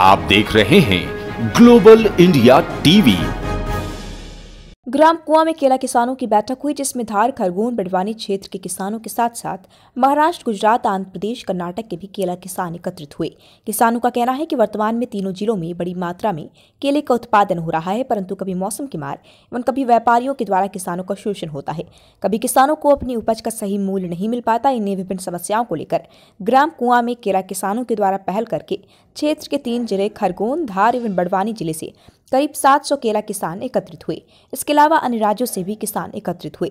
आप देख रहे हैं ग्लोबल इंडिया टीवी ग्राम कुआ में केला किसानों की बैठक हुई जिसमें धार खरगोन बड़वानी क्षेत्र के किसानों के साथ साथ महाराष्ट्र गुजरात आंध्र प्रदेश कर्नाटक के भी केला किसान एकत्रित हुए किसानों का कहना है कि वर्तमान में तीनों जिलों में बड़ी मात्रा में केले का उत्पादन हो रहा है परंतु कभी मौसम की मार एवं कभी व्यापारियों के द्वारा किसानों का शोषण होता है कभी किसानों को अपनी उपज का सही मूल्य नहीं मिल पाता इन्हें विभिन्न समस्याओं को लेकर ग्राम कुआ में केला किसानों के द्वारा पहल करके क्षेत्र के तीन जिले खरगोन धार एवं बड़वानी जिले से करीब 700 केला किसान एकत्रित हुए इसके अलावा अन्य राज्यों से भी किसान एकत्रित हुए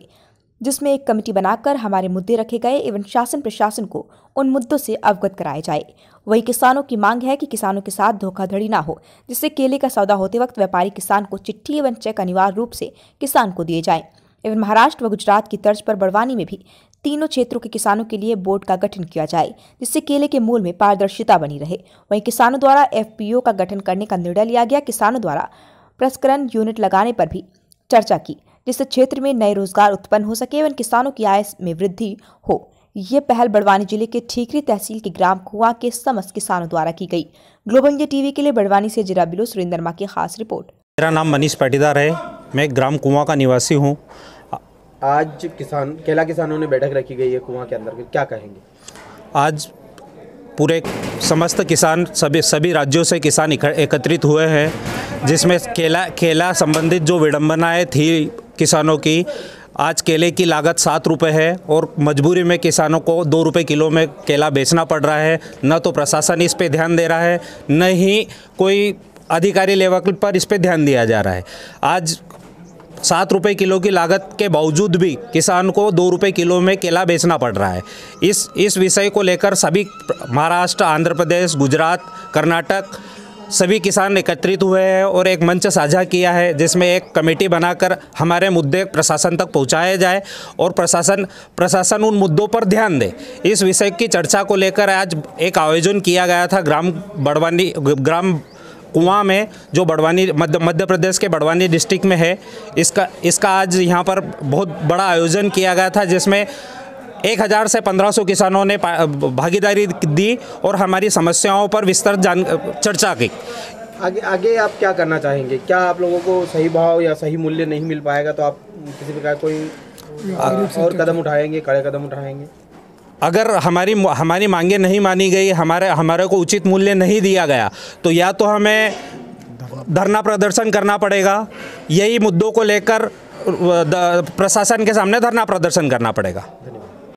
जिसमें एक कमेटी बनाकर हमारे मुद्दे रखे गए एवं शासन प्रशासन को उन मुद्दों से अवगत कराया जाए वही किसानों की मांग है कि किसानों के साथ धोखाधड़ी ना हो जिससे केले का सौदा होते वक्त व्यापारी किसान को चिट्ठी एवं चेक अनिवार्य रूप से किसान को दिए जाएं एवं महाराष्ट्र व गुजरात की तर्ज पर बड़वानी में भी तीनों क्षेत्रों के किसानों के लिए बोर्ड का गठन किया जाए जिससे केले के मूल में पारदर्शिता बनी रहे वहीं किसानों द्वारा एफपीओ का गठन करने का निर्णय लिया गया किसानों द्वारा प्रस्करण यूनिट लगाने पर भी चर्चा की जिससे क्षेत्र में नए रोजगार उत्पन्न हो सके एवं किसानों की आय में वृद्धि हो ये पहल बड़वानी जिले के ठीकरी तहसील के ग्राम कुआ के समस्त किसानों द्वारा की गई ग्लोबल इंडिया टीवी के लिए बड़वानी से जिला बिलो सुरेंद्रमा की खास रिपोर्ट मेरा नाम मनीष पाटीदार है मैं ग्राम कुआ का निवासी हूँ आज किसान केला किसानों ने बैठक रखी गई है कुआं के अंदर क्या कहेंगे आज पूरे समस्त किसान सभी सभी राज्यों से किसान एकत्रित हुए हैं जिसमें केला केला संबंधित जो विडम्बनाएँ थी किसानों की आज केले की लागत सात रुपये है और मजबूरी में किसानों को दो रुपये किलो में केला बेचना पड़ रहा है न तो प्रशासन इस पे ध्यान दे रहा है न ही कोई अधिकारी लेवल पर इस पर ध्यान दिया जा रहा है आज सात रुपये किलो की लागत के बावजूद भी किसान को दो रुपये किलो में केला बेचना पड़ रहा है इस इस विषय को लेकर सभी महाराष्ट्र आंध्र प्रदेश गुजरात कर्नाटक सभी किसान एकत्रित हुए हैं और एक मंच साझा किया है जिसमें एक कमेटी बनाकर हमारे मुद्दे प्रशासन तक पहुंचाए जाए और प्रशासन प्रशासन उन मुद्दों पर ध्यान दे इस विषय की चर्चा को लेकर आज एक आयोजन किया गया था ग्राम बड़वानी ग्राम कुआं में जो बड़वानी मध्य मध्य प्रदेश के बड़वानी डिस्ट्रिक्ट में है इसका इसका आज यहाँ पर बहुत बड़ा आयोजन किया गया था जिसमें एक हज़ार से पंद्रह सौ किसानों ने भागीदारी दी और हमारी समस्याओं पर विस्तृत जान चर्चा की आगे आगे आप क्या करना चाहेंगे क्या आप लोगों को सही भाव या सही मूल्य नहीं मिल पाएगा तो आप किसी प्रकार कोई और कदम उठाएंगे कड़े कदम उठाएंगे अगर हमारी हमारी मांगे नहीं मानी गई हमारे हमारे को उचित मूल्य नहीं दिया गया तो या तो हमें धरना प्रदर्शन करना पड़ेगा यही मुद्दों को लेकर प्रशासन के सामने धरना प्रदर्शन करना पड़ेगा